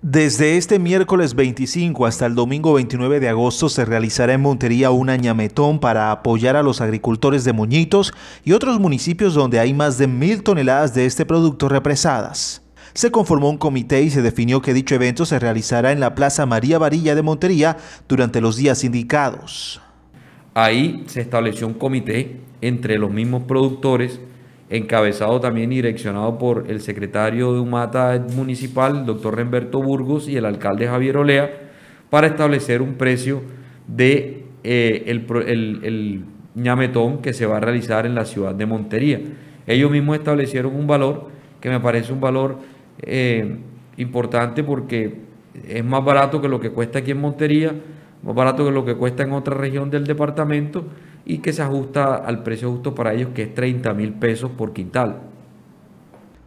Desde este miércoles 25 hasta el domingo 29 de agosto se realizará en Montería un añametón para apoyar a los agricultores de Moñitos y otros municipios donde hay más de mil toneladas de este producto represadas. Se conformó un comité y se definió que dicho evento se realizará en la Plaza María Varilla de Montería durante los días indicados. Ahí se estableció un comité entre los mismos productores encabezado también y direccionado por el secretario de Humata Municipal, doctor Remberto Burgos, y el alcalde Javier Olea, para establecer un precio de eh, el, el, ñametón que se va a realizar en la ciudad de Montería. Ellos mismos establecieron un valor que me parece un valor eh, importante porque es más barato que lo que cuesta aquí en Montería, más barato que lo que cuesta en otra región del departamento y que se ajusta al precio justo para ellos, que es 30 mil pesos por quintal.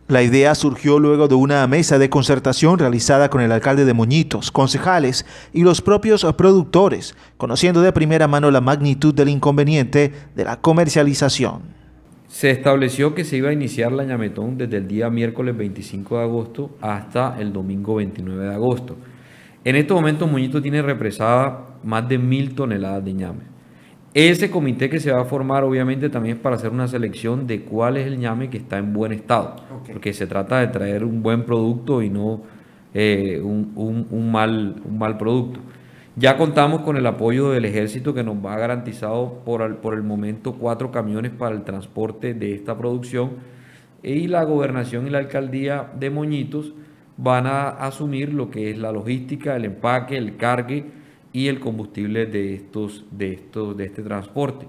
La idea surgió luego de una mesa de concertación realizada con el alcalde de Moñitos, concejales y los propios productores, conociendo de primera mano la magnitud del inconveniente de la comercialización. Se estableció que se iba a iniciar la ñametón desde el día miércoles 25 de agosto hasta el domingo 29 de agosto. En estos momentos Moñitos tiene represada más de mil toneladas de ñame. Ese comité que se va a formar obviamente también es para hacer una selección de cuál es el ñame que está en buen estado, porque se trata de traer un buen producto y no eh, un, mal, un mal producto. Ya contamos con el apoyo del ejército que nos va garantizado por por el momento cuatro camiones para el transporte de esta producción y la gobernación y la alcaldía de Moñitos van a asumir lo que es la logística, el empaque, el cargue y el combustible de, estos, de, estos, de este transporte.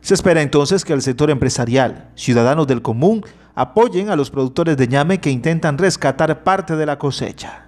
Se espera entonces que el sector empresarial, ciudadanos del común, apoyen a los productores de ñame que intentan rescatar parte de la cosecha.